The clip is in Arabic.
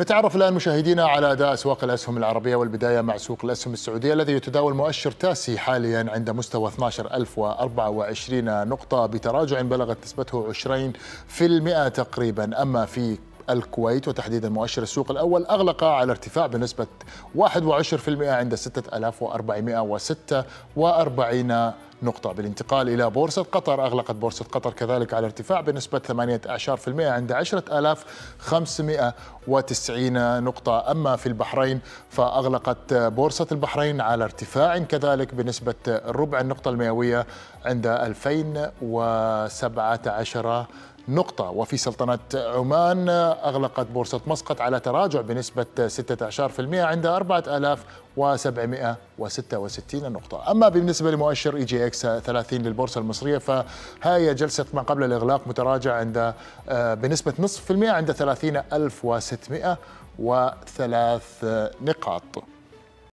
نتعرف الآن مشاهدينا على أداء أسواق الأسهم العربية والبداية مع سوق الأسهم السعودية الذي يتداول مؤشر تاسي حاليا عند مستوى 12024 نقطة بتراجع بلغت نسبته 20% تقريبا أما في الكويت وتحديدا مؤشر السوق الأول أغلق على ارتفاع بنسبة 21% عند 6446 نقطة بالانتقال إلى بورصة قطر أغلقت بورصة قطر كذلك على ارتفاع بنسبة المئة عند 10590 نقطة أما في البحرين فأغلقت بورصة البحرين على ارتفاع كذلك بنسبة ربع النقطة المئوية عند 2017 نقطة وفي سلطنة عمان أغلقت بورصة مسقط على تراجع بنسبة 16% عند 4766 نقطة أما بالنسبة لمؤشر إي جي إكس 30 للبورصة المصرية فهي جلسة ما قبل الإغلاق متراجع عند آه، بنسبة نصف في المئة عند 30603 نقاط